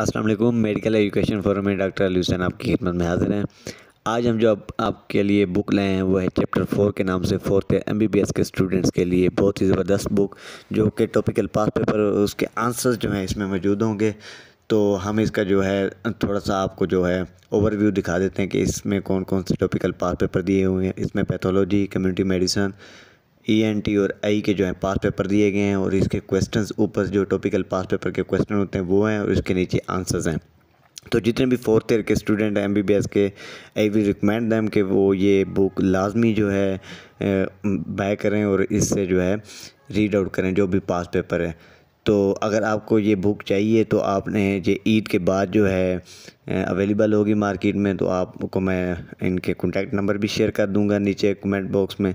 Aslam medical education forum में doctor Ali Hussain आपकी खिदमत में हाजिर हैं आज हम जो आप, आपके लिए बुक लाए हैं वो है चैप्टर फोर के नाम से fourth M B B S के स्टूडेंट्स के लिए बहुत ही ज़बरदस्त बुक जो कि टॉपिकल पास पेपर उसके आंसर्स जो हैं इसमें मौजूद होंगे तो हम इसका जो है थोड़ा सा आपको जो है ओवरव्यू दिखा देते हैं कि इसमें कौन कौन से टॉपिकल पास पेपर दिए हुए हैं इसमें pathology community medicine E N T और आई के जो हैं पास पेपर दिए गए हैं और इसके क्वेश्चंस ऊपर जो टॉपिकल पास पेपर के क्वेश्चन होते हैं वो हैं और इसके नीचे आंसर्स हैं तो जितने भी फोर्थ ईयर के स्टूडेंट हैं एम बी बी एस के आई वी रिकमेंड दैम कि वो ये बुक लाजमी जो है बाय करें और इससे जो है रीड आउट करें जो भी पास पेपर है तो अगर आपको ये बुक चाहिए तो आपने ये ईद के बाद जो है अवेलेबल होगी मार्केट में तो आपको मैं इनके कॉन्टैक्ट नंबर भी शेयर कर दूंगा नीचे कमेंट बॉक्स में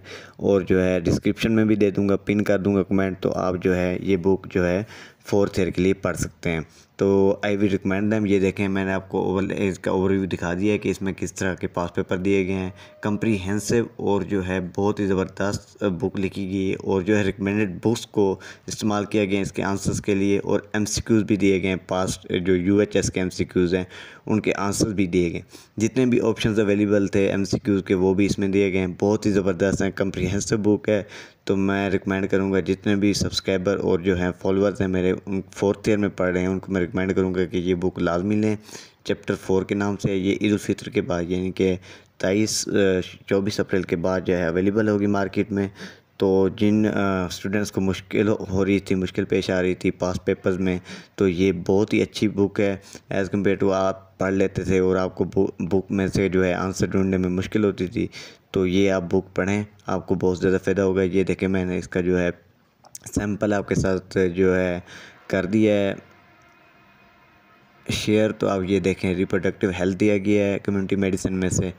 और जो है डिस्क्रिप्शन में भी दे दूंगा पिन कर दूंगा कमेंट तो आप जो है ये बुक जो है फोर्थ ईयर के लिए पढ़ सकते हैं तो आई वी रिकमेंड दैम ये देखें मैंने आपको ओवर इसका ओवरव्यू दिखा दिया है कि इसमें किस तरह के पास पेपर दिए गए हैं कंप्रीहेंसिव और जो है बहुत ही ज़बरदस्त बुक लिखी गई है और जो है रिकमेंडेड बुक्स को इस्तेमाल किया गया है इसके आंसर्स के लिए और एम भी दिए गए हैं पास्ट जो यू एच एस के एम हैं उनके आंसर भी दिए गए जितने भी ऑप्शन अवेलेबल थे एम के वो भी इसमें दिए गए हैं बहुत ही ज़बरदस्त हैं कम्प्रीहेंसिव बुक है तो मैं रिकमेंड करूँगा जितने भी सब्सक्राइबर और जो हैं फॉलोअर्स हैं मेरे उन फोर्थ ईयर में पढ़ रहे हैं उनको मैं रिकमेंड करूँगा कि ये बुक लाजमी लें चैप्टर फोर के नाम से ये ईद के बाद यानी कि तेईस चौबीस अप्रैल के बाद जो है अवेलेबल होगी मार्केट में तो जिन स्टूडेंट्स को मुश्किल हो रही थी मुश्किल पेश आ रही थी पास पेपर्स में तो ये बहुत ही अच्छी बुक है एज़ कम्पेयर टू आप पढ़ लेते थे और आपको बुक में से जो है आंसर ढूंढने में मुश्किल होती थी तो ये आप बुक पढ़ें आपको बहुत ज़्यादा फ़ायदा होगा ये देखें मैंने इसका जो है सैम्पल आपके साथ जो है कर दिया है शेयर तो आप ये देखें रिप्रोडक्टिव हेल्थ दिया गया है कम्युनिटी मेडिसिन में से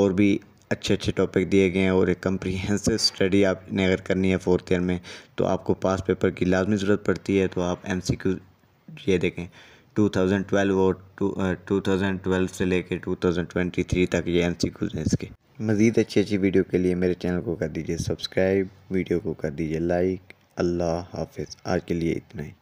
और भी अच्छे अच्छे टॉपिक दिए गए हैं और एक कम्प्रीहेंसिव स्टडी आपने अगर करनी है फोर्थ ईयर में तो आपको पास पेपर की लाजमी ज़रूरत पड़ती है तो आप एम सी क्यू ये देखें 2012 और टू टू ट्वेल्व से लेकर 2023 तक ये एम सी क्यूज हैं इसके मज़ीद अच्छी अच्छी वीडियो के लिए मेरे चैनल को कर दीजिए सब्सक्राइब वीडियो को कर दीजिए लाइक अल्लाह हाफिज़ आज के लिए इतना ही